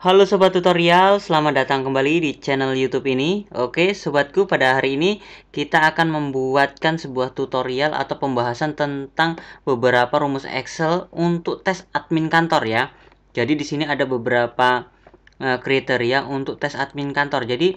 Halo Sobat Tutorial, selamat datang kembali di channel YouTube ini. Oke, Sobatku, pada hari ini kita akan membuatkan sebuah tutorial atau pembahasan tentang beberapa rumus Excel untuk tes admin kantor ya. Jadi di sini ada beberapa eh, kriteria untuk tes admin kantor. Jadi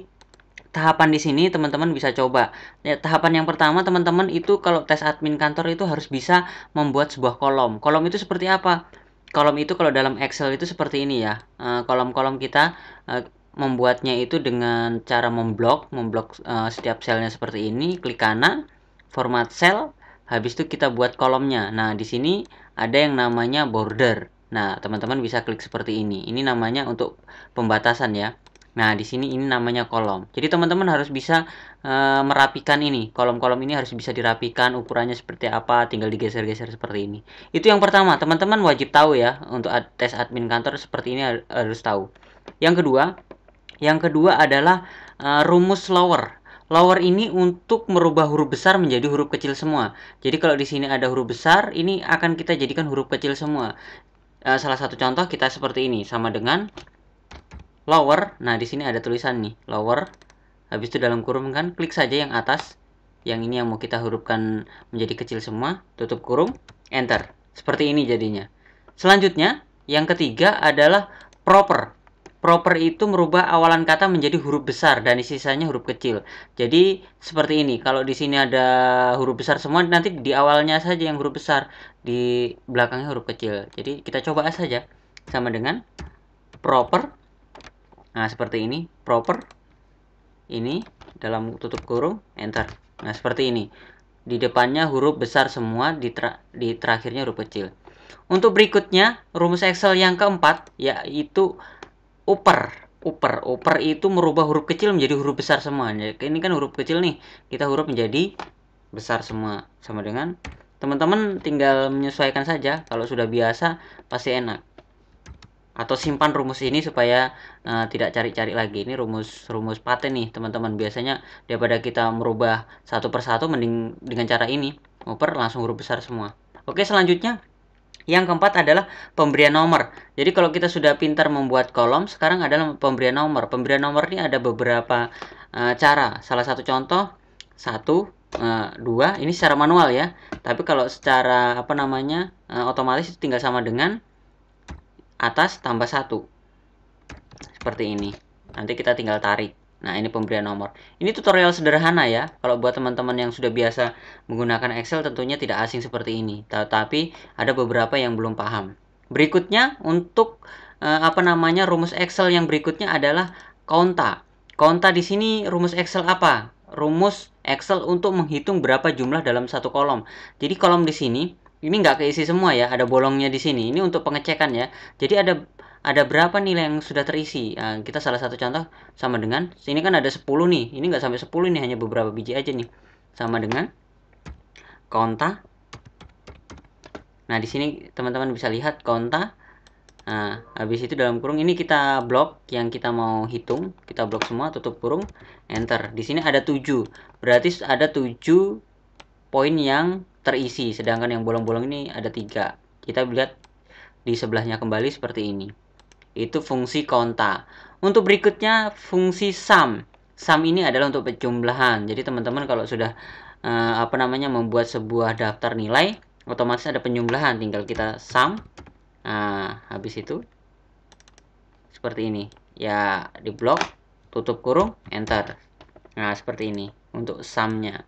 tahapan di sini teman-teman bisa coba. Ya, tahapan yang pertama teman-teman itu kalau tes admin kantor itu harus bisa membuat sebuah kolom. Kolom itu seperti apa? kolom itu kalau dalam Excel itu seperti ini ya. Eh, kolom-kolom kita eh, membuatnya itu dengan cara memblok, memblok eh, setiap selnya seperti ini, klik kanan, format cell, habis itu kita buat kolomnya. Nah, di sini ada yang namanya border. Nah, teman-teman bisa klik seperti ini. Ini namanya untuk pembatasan ya. Nah, di sini ini namanya kolom. Jadi teman-teman harus bisa Eh, merapikan ini. Kolom-kolom ini harus bisa dirapikan, ukurannya seperti apa, tinggal digeser-geser seperti ini. Itu yang pertama, teman-teman wajib tahu ya untuk tes admin kantor seperti ini harus tahu. Yang kedua, yang kedua adalah uh, rumus lower. Lower ini untuk merubah huruf besar menjadi huruf kecil semua. Jadi kalau di sini ada huruf besar, ini akan kita jadikan huruf kecil semua. Uh, salah satu contoh kita seperti ini sama dengan lower. Nah, di sini ada tulisan nih, lower habis itu dalam kurung kan klik saja yang atas yang ini yang mau kita hurufkan menjadi kecil semua tutup kurung enter seperti ini jadinya selanjutnya yang ketiga adalah proper proper itu merubah awalan kata menjadi huruf besar dan sisanya huruf kecil. Jadi seperti ini, kalau di sini ada huruf besar semua nanti di awalnya saja yang huruf besar, di belakangnya huruf kecil. Jadi kita coba saja sama dengan proper. Nah, seperti ini, proper ini dalam tutup kurung enter nah seperti ini di depannya huruf besar semua di, ter di terakhirnya huruf kecil untuk berikutnya rumus Excel yang keempat yaitu upper upper upper itu merubah huruf kecil menjadi huruf besar semua Jadi ini kan huruf kecil nih kita huruf menjadi besar semua sama dengan teman-teman tinggal menyesuaikan saja kalau sudah biasa pasti enak atau simpan rumus ini supaya uh, tidak cari-cari lagi ini rumus rumus paten nih teman-teman biasanya daripada kita merubah satu persatu mending dengan cara ini oper langsung huruf besar semua oke selanjutnya yang keempat adalah pemberian nomor jadi kalau kita sudah pintar membuat kolom sekarang adalah pemberian nomor pemberian nomor ini ada beberapa uh, cara salah satu contoh satu Uh, dua ini secara manual ya tapi kalau secara apa namanya uh, otomatis itu tinggal sama dengan atas tambah satu Seperti ini. Nanti kita tinggal tarik. Nah, ini pemberian nomor. Ini tutorial sederhana ya. Kalau buat teman-teman yang sudah biasa menggunakan Excel tentunya tidak asing seperti ini. Tetapi ada beberapa yang belum paham. Berikutnya untuk eh, apa namanya rumus Excel yang berikutnya adalah konta. Konta di sini rumus Excel apa? Rumus Excel untuk menghitung berapa jumlah dalam satu kolom. Jadi kolom di sini ini nggak keisi semua ya ada bolongnya di sini ini untuk pengecekan ya jadi ada ada berapa nilai yang sudah terisi nah, kita salah satu contoh sama dengan sini kan ada 10 nih ini nggak sampai 10 nih hanya beberapa biji aja nih sama dengan konta nah di sini teman-teman bisa lihat konta nah habis itu dalam kurung ini kita blok yang kita mau hitung kita blok semua tutup kurung enter di sini ada 7 berarti ada 7 poin yang terisi sedangkan yang bolong-bolong ini ada tiga kita lihat di sebelahnya kembali seperti ini itu fungsi konta untuk berikutnya fungsi sum sum ini adalah untuk penjumlahan jadi teman-teman kalau sudah uh, apa namanya membuat sebuah daftar nilai otomatis ada penjumlahan tinggal kita sum nah habis itu seperti ini ya di blok tutup kurung enter nah seperti ini untuk sumnya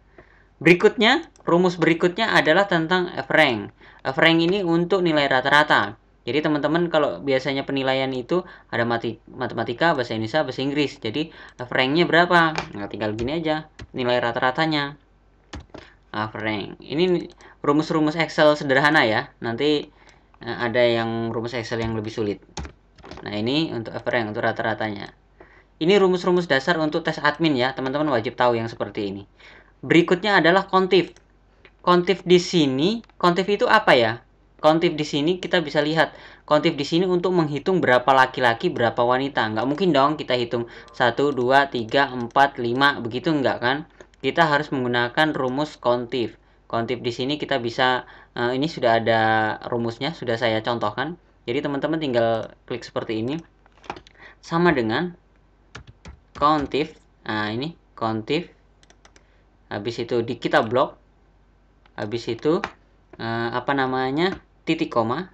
Berikutnya, rumus berikutnya adalah tentang F-rank. F-rank ini untuk nilai rata-rata. Jadi teman-teman kalau biasanya penilaian itu ada matematika, bahasa Indonesia, bahasa Inggris. Jadi f nya berapa? Nah, tinggal gini aja nilai rata-ratanya. F-rank. Ini rumus-rumus Excel sederhana ya. Nanti eh, ada yang rumus Excel yang lebih sulit. Nah, ini untuk F-rank untuk rata-ratanya. Ini rumus-rumus dasar untuk tes admin ya. Teman-teman wajib tahu yang seperti ini. Berikutnya adalah kontif. Kontif di sini, kontif itu apa ya? Kontif di sini kita bisa lihat. Kontif di sini untuk menghitung berapa laki-laki, berapa wanita. Nggak mungkin dong kita hitung 1, 2, 3, 4, 5. Begitu nggak kan? Kita harus menggunakan rumus kontif. Kontif di sini kita bisa, eh, ini sudah ada rumusnya, sudah saya contohkan. Jadi teman-teman tinggal klik seperti ini. Sama dengan kontif. Nah ini kontif habis itu di kita blok habis itu eh, apa namanya titik koma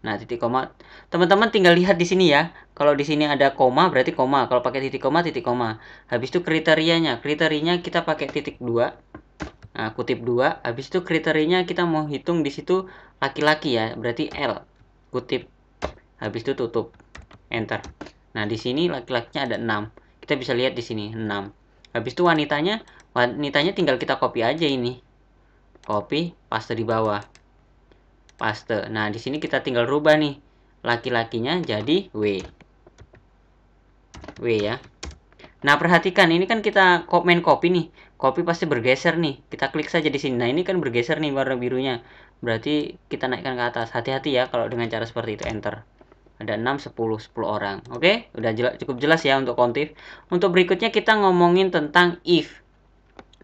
nah titik koma teman-teman tinggal lihat di sini ya kalau di sini ada koma berarti koma kalau pakai titik koma titik koma habis itu kriterianya kriterianya kita pakai titik dua nah, kutip dua habis itu kriterianya kita mau hitung di situ laki-laki ya berarti L kutip habis itu tutup enter nah di sini laki-lakinya ada enam, kita bisa lihat di sini 6 habis itu wanitanya wanitanya tinggal kita copy aja ini copy paste di bawah paste nah di sini kita tinggal rubah nih laki-lakinya jadi W W ya nah perhatikan ini kan kita main copy nih copy pasti bergeser nih kita klik saja di sini nah ini kan bergeser nih warna birunya berarti kita naikkan ke atas hati-hati ya kalau dengan cara seperti itu enter ada 6 10 10 orang oke okay? udah jel cukup jelas ya untuk kontif untuk berikutnya kita ngomongin tentang if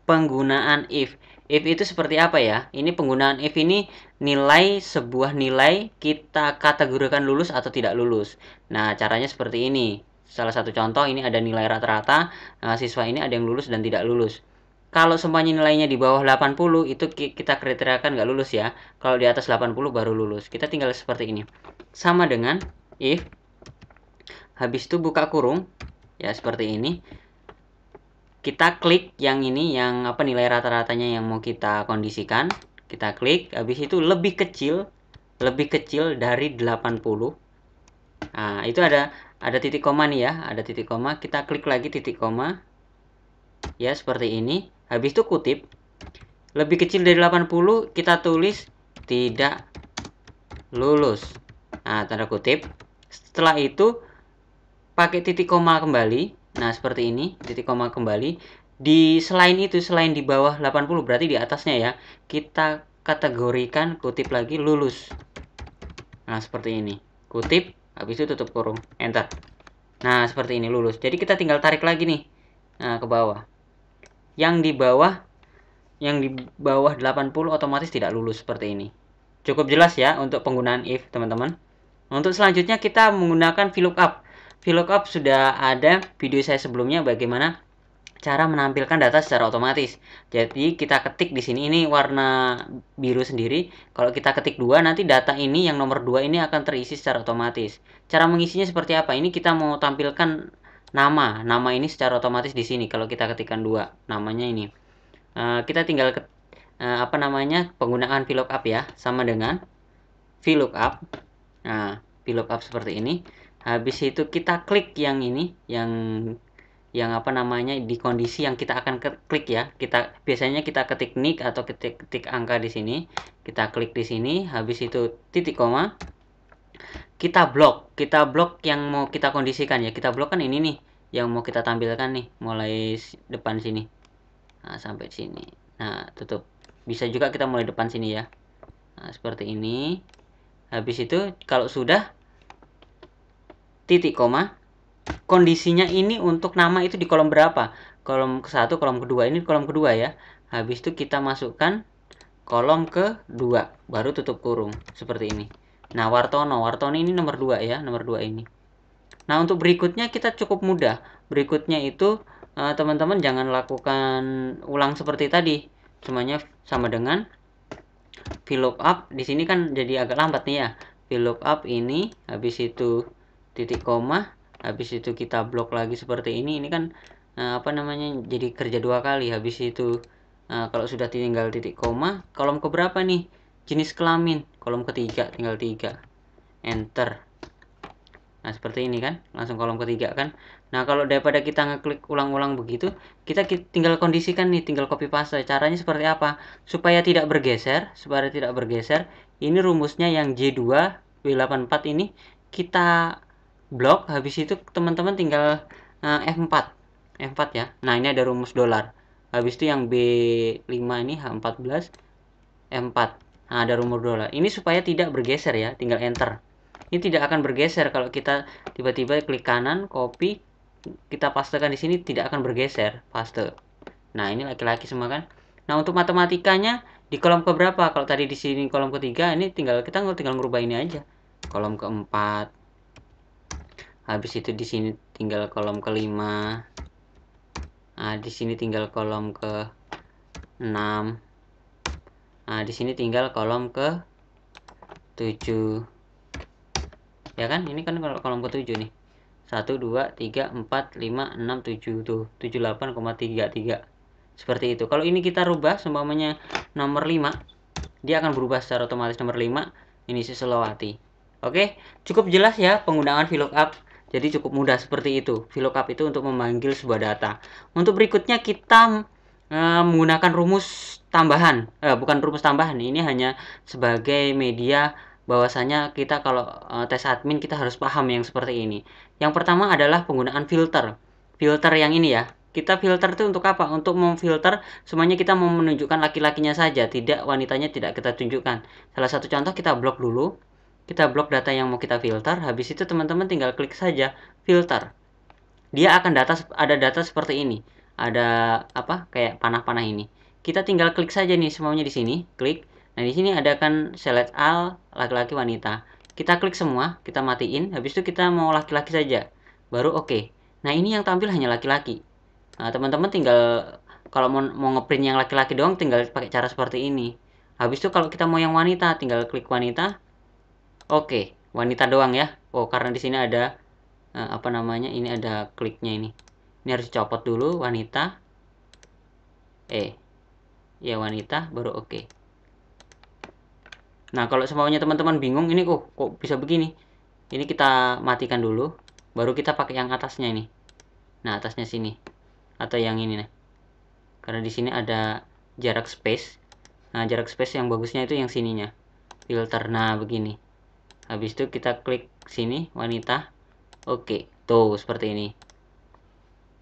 penggunaan if if itu seperti apa ya ini penggunaan if ini nilai sebuah nilai kita kategorikan lulus atau tidak lulus nah caranya seperti ini salah satu contoh ini ada nilai rata-rata nah, siswa ini ada yang lulus dan tidak lulus kalau semuanya nilainya di bawah 80 itu kita kriteriakan nggak lulus ya kalau di atas 80 baru lulus kita tinggal seperti ini sama dengan if habis itu buka kurung ya seperti ini kita klik yang ini yang apa nilai rata-ratanya yang mau kita kondisikan kita klik habis itu lebih kecil lebih kecil dari 80 nah itu ada ada titik koma nih ya ada titik koma kita klik lagi titik koma ya seperti ini habis itu kutip lebih kecil dari 80 kita tulis tidak lulus nah tanda kutip setelah itu pakai titik koma kembali. Nah, seperti ini, titik koma kembali. Di selain itu, selain di bawah 80 berarti di atasnya ya. Kita kategorikan kutip lagi lulus. Nah, seperti ini. Kutip, habis itu tutup kurung, enter. Nah, seperti ini lulus. Jadi kita tinggal tarik lagi nih. Nah, ke bawah. Yang di bawah yang di bawah 80 otomatis tidak lulus seperti ini. Cukup jelas ya untuk penggunaan if, teman-teman. Untuk selanjutnya kita menggunakan VLOOKUP. VLOOKUP sudah ada video saya sebelumnya bagaimana cara menampilkan data secara otomatis. Jadi kita ketik di sini ini warna biru sendiri. Kalau kita ketik dua nanti data ini yang nomor dua ini akan terisi secara otomatis. Cara mengisinya seperti apa? Ini kita mau tampilkan nama. Nama ini secara otomatis di sini kalau kita ketikkan dua namanya ini. Uh, kita tinggal ke, uh, apa namanya penggunaan VLOOKUP ya sama dengan VLOOKUP Nah, pillow up seperti ini. Habis itu kita klik yang ini, yang yang apa namanya di kondisi yang kita akan klik ya. Kita biasanya kita ketik nick atau ketik ketik angka di sini. Kita klik di sini, habis itu titik koma. Kita blok, kita blok yang mau kita kondisikan ya. Kita blok kan ini nih yang mau kita tampilkan nih, mulai depan sini. Nah, sampai sini. Nah, tutup. Bisa juga kita mulai depan sini ya. Nah, seperti ini habis itu kalau sudah titik koma kondisinya ini untuk nama itu di kolom berapa kolom ke satu kolom kedua ini kolom kedua ya habis itu kita masukkan kolom kedua baru tutup kurung seperti ini nah Wartono Wartono ini nomor dua ya nomor dua ini nah untuk berikutnya kita cukup mudah berikutnya itu eh, teman-teman jangan lakukan ulang seperti tadi semuanya sama dengan VLOOKUP di sini kan jadi agak lambat nih ya up ini habis itu titik koma habis itu kita blok lagi seperti ini ini kan uh, apa namanya jadi kerja dua kali habis itu uh, kalau sudah tinggal titik koma kolom keberapa nih jenis kelamin kolom ketiga tinggal tiga enter nah seperti ini kan langsung kolom ketiga kan Nah, kalau daripada kita ngeklik ulang-ulang begitu, kita tinggal kondisikan nih, tinggal copy paste. Caranya seperti apa? Supaya tidak bergeser, supaya tidak bergeser, ini rumusnya yang J2 W84 ini kita blok, habis itu teman-teman tinggal F4. Eh, F4 ya. Nah, ini ada rumus dolar. Habis itu yang B5 ini H14 M4. Nah, ada rumus dolar. Ini supaya tidak bergeser ya, tinggal enter. Ini tidak akan bergeser kalau kita tiba-tiba klik kanan, copy, kita pastekan di sini tidak akan bergeser paste. Nah, ini laki-laki semua kan. Nah, untuk matematikanya di kolom keberapa? Kalau tadi di sini kolom ketiga, ini tinggal kita tinggal merubah ini aja. Kolom keempat. Habis itu di sini tinggal kolom kelima. Nah, di sini tinggal kolom ke 6. Nah, di sini tinggal kolom ke tujuh Ya kan? Ini kan kolom ke tujuh nih. 1 2 3 4 5 6 7 tuh 78,33 seperti itu kalau ini kita rubah seumpamanya nomor 5 dia akan berubah secara otomatis nomor 5 ini si Selawati Oke, cukup jelas ya penggunaan VLOOKUP. Jadi cukup mudah seperti itu. VLOOKUP itu untuk memanggil sebuah data. Untuk berikutnya kita e, menggunakan rumus tambahan. E, bukan rumus tambahan, ini hanya sebagai media bahwasanya kita kalau uh, tes admin kita harus paham yang seperti ini. Yang pertama adalah penggunaan filter. Filter yang ini ya. Kita filter itu untuk apa? Untuk memfilter semuanya kita mau menunjukkan laki-lakinya saja, tidak wanitanya tidak kita tunjukkan. Salah satu contoh kita blok dulu. Kita blok data yang mau kita filter, habis itu teman-teman tinggal klik saja filter. Dia akan data ada data seperti ini. Ada apa? Kayak panah-panah ini. Kita tinggal klik saja nih semuanya di sini, klik Nah, di sini ada kan select all laki-laki wanita. Kita klik semua, kita matiin, habis itu kita mau laki-laki saja. Baru oke. Okay. Nah, ini yang tampil hanya laki-laki. Nah, teman-teman tinggal kalau mau, mau ngeprint yang laki-laki doang tinggal pakai cara seperti ini. Habis itu kalau kita mau yang wanita, tinggal klik wanita. Oke, okay. wanita doang ya. Oh, karena di sini ada uh, apa namanya? Ini ada kliknya ini. Ini harus dicopot dulu wanita. Eh. Ya wanita baru oke. Okay. Nah, kalau semuanya teman-teman bingung ini kok kok bisa begini. Ini kita matikan dulu, baru kita pakai yang atasnya ini. Nah, atasnya sini. Atau yang ini nah. Karena di sini ada jarak space. Nah, jarak space yang bagusnya itu yang sininya. Filter. Nah, begini. Habis itu kita klik sini wanita. Oke, tuh seperti ini.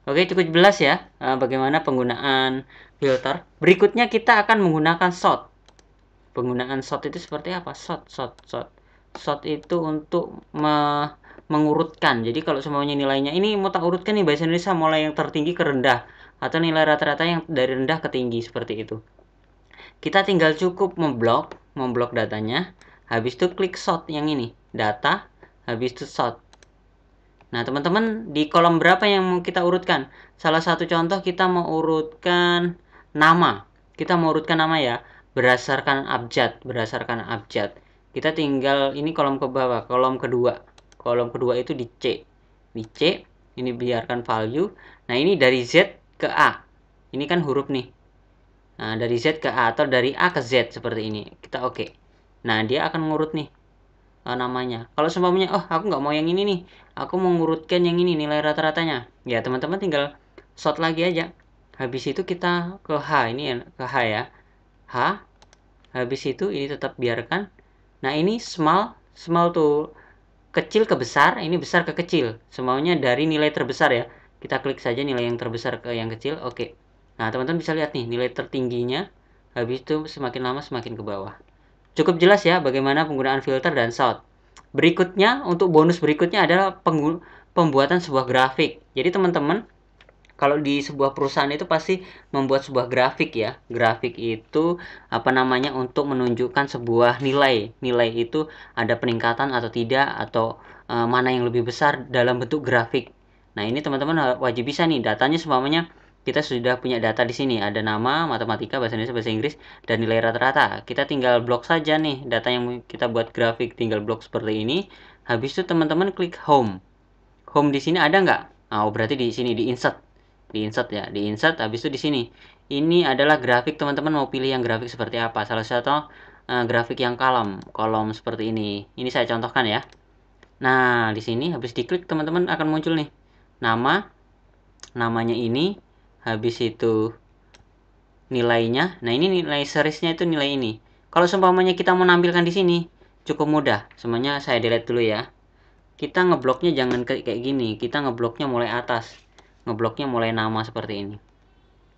Oke, cukup jelas ya eh, bagaimana penggunaan filter. Berikutnya kita akan menggunakan shot penggunaan sort itu seperti apa sort sort sort sort itu untuk me mengurutkan jadi kalau semuanya nilainya ini mau tak urutkan nih bahasa Indonesia mulai yang tertinggi ke rendah atau nilai rata-rata yang dari rendah ke tinggi seperti itu kita tinggal cukup memblok memblok datanya habis itu klik sort yang ini data habis itu sort Nah, teman-teman, di kolom berapa yang mau kita urutkan? Salah satu contoh kita mau urutkan nama. Kita mau urutkan nama ya berdasarkan abjad berdasarkan abjad kita tinggal ini kolom ke bawah kolom kedua kolom kedua itu di C di C ini biarkan value nah ini dari Z ke A ini kan huruf nih nah dari Z ke A atau dari A ke Z seperti ini kita oke okay. nah dia akan ngurut nih uh, namanya kalau semuanya oh aku nggak mau yang ini nih aku mau ngurutkan yang ini nilai rata-ratanya ya teman-teman tinggal short lagi aja habis itu kita ke H ini ya ke H ya H habis itu ini tetap biarkan nah ini small small tuh kecil ke besar ini besar ke kecil semuanya dari nilai terbesar ya kita klik saja nilai yang terbesar ke yang kecil oke nah teman-teman bisa lihat nih nilai tertingginya habis itu semakin lama semakin ke bawah cukup jelas ya bagaimana penggunaan filter dan sort berikutnya untuk bonus berikutnya adalah pembuatan sebuah grafik jadi teman-teman kalau di sebuah perusahaan itu pasti membuat sebuah grafik ya. Grafik itu apa namanya untuk menunjukkan sebuah nilai. Nilai itu ada peningkatan atau tidak atau e, mana yang lebih besar dalam bentuk grafik. Nah, ini teman-teman wajib bisa nih datanya semuanya kita sudah punya data di sini ada nama matematika bahasa Indonesia bahasa Inggris dan nilai rata-rata kita tinggal blok saja nih data yang kita buat grafik tinggal blok seperti ini habis itu teman-teman klik home home di sini ada nggak ah, oh berarti di sini di insert di insert ya di insert habis itu di sini ini adalah grafik teman-teman mau pilih yang grafik seperti apa salah satu uh, grafik yang kolom kolom seperti ini ini saya contohkan ya nah di sini habis diklik teman-teman akan muncul nih nama namanya ini habis itu nilainya nah ini nilai seriesnya itu nilai ini kalau seumpamanya kita mau nampilkan di sini cukup mudah semuanya saya delete dulu ya kita ngebloknya jangan kayak gini kita ngebloknya mulai atas ngebloknya mulai nama seperti ini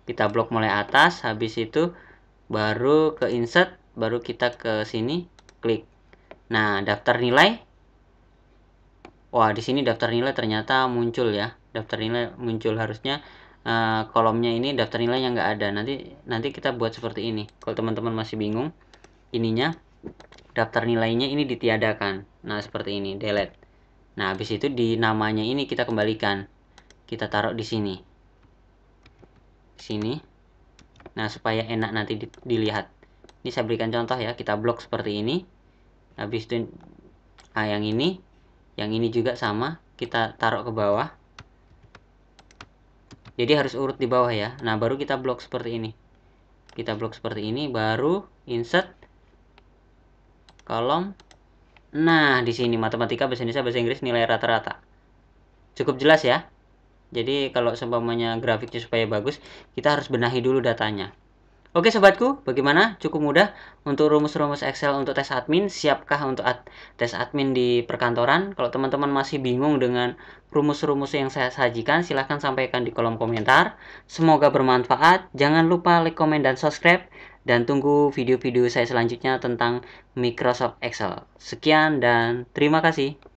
kita blok mulai atas habis itu baru ke insert baru kita ke sini klik nah daftar nilai wah di sini daftar nilai ternyata muncul ya daftar nilai muncul harusnya uh, kolomnya ini daftar nilai yang nggak ada nanti nanti kita buat seperti ini kalau teman-teman masih bingung ininya daftar nilainya ini ditiadakan nah seperti ini delete nah habis itu di namanya ini kita kembalikan kita taruh di sini sini nah supaya enak nanti dilihat ini saya berikan contoh ya kita blok seperti ini habis itu ah, yang ini yang ini juga sama kita taruh ke bawah jadi harus urut di bawah ya nah baru kita blok seperti ini kita blok seperti ini baru insert kolom nah di sini matematika bahasa Indonesia bahasa Inggris nilai rata-rata cukup jelas ya jadi kalau seumpamanya grafiknya supaya bagus, kita harus benahi dulu datanya. Oke sobatku, bagaimana? Cukup mudah untuk rumus-rumus Excel untuk tes admin. Siapkah untuk ad tes admin di perkantoran? Kalau teman-teman masih bingung dengan rumus-rumus yang saya sajikan, silahkan sampaikan di kolom komentar. Semoga bermanfaat. Jangan lupa like, komen, dan subscribe. Dan tunggu video-video saya selanjutnya tentang Microsoft Excel. Sekian dan terima kasih.